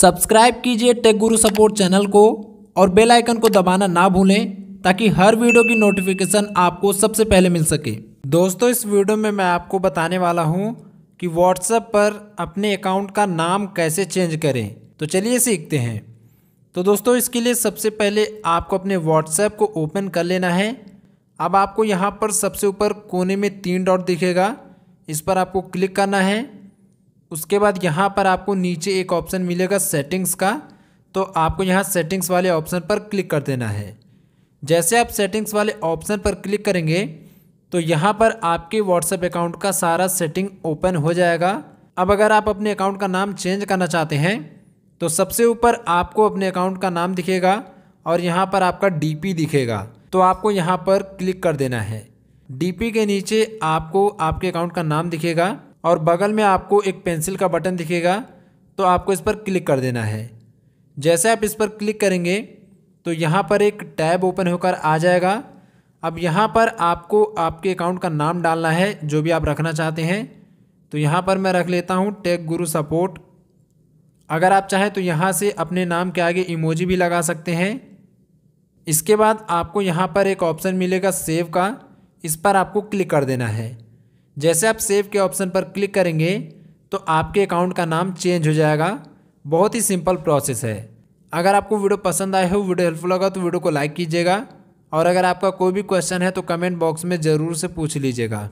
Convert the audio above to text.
subscribe कीजिए take गुरु support channel को और बेल आइकन को दबाना ना भूलें ताकि हर वीडियो की नोटिफिकेशन आपको सबसे पहले मिल सके दोस्तों इस वीडियो में मैं आपको बताने वाला हूँ कि व्हाट्सएप पर अपने अकाउंट का नाम कैसे चेंज करें तो चलिए सीखते हैं तो दोस्तों इसके लिए सबसे पहले आपको अपने व्हाट्सएप को ओपन कर लेना है अब आपको यहाँ पर सबसे ऊपर कोने में तीन डॉट दिखेगा इस पर आपको क्लिक करना है उसके बाद यहाँ पर आपको नीचे एक ऑप्शन मिलेगा सेटिंग्स का तो आपको यहाँ सेटिंग्स वाले ऑप्शन पर क्लिक कर देना है जैसे आप सेटिंग्स वाले ऑप्शन पर क्लिक करेंगे तो यहाँ पर आपके व्हाट्सएप अकाउंट का सारा सेटिंग ओपन हो जाएगा अब अगर आप अपने अकाउंट का नाम चेंज करना चाहते हैं तो सबसे ऊपर आपको अपने अकाउंट का नाम दिखेगा और यहाँ पर आपका डीपी दिखेगा तो आपको यहाँ पर क्लिक कर देना है डीपी के नीचे आपको आपके अकाउंट का नाम दिखेगा और बगल में आपको एक पेंसिल का बटन दिखेगा तो आपको इस पर क्लिक कर देना है जैसे आप इस पर क्लिक करेंगे तो यहाँ पर एक टैब ओपन होकर आ जाएगा अब यहाँ पर आपको आपके अकाउंट का नाम डालना है जो भी आप रखना चाहते हैं तो यहाँ पर मैं रख लेता हूँ टेक गुरु सपोर्ट अगर आप चाहें तो यहाँ से अपने नाम के आगे इमोजी भी लगा सकते हैं इसके बाद आपको यहाँ पर एक ऑप्शन मिलेगा सेव का इस पर आपको क्लिक कर देना है जैसे आप सेव के ऑप्शन पर क्लिक करेंगे तो आपके अकाउंट का नाम चेंज हो जाएगा बहुत ही सिंपल प्रोसेस है अगर आपको वीडियो पसंद आए हो वीडियो हेल्पफुल होगा तो वीडियो को लाइक कीजिएगा और अगर आपका कोई भी क्वेश्चन है तो कमेंट बॉक्स में ज़रूर से पूछ लीजिएगा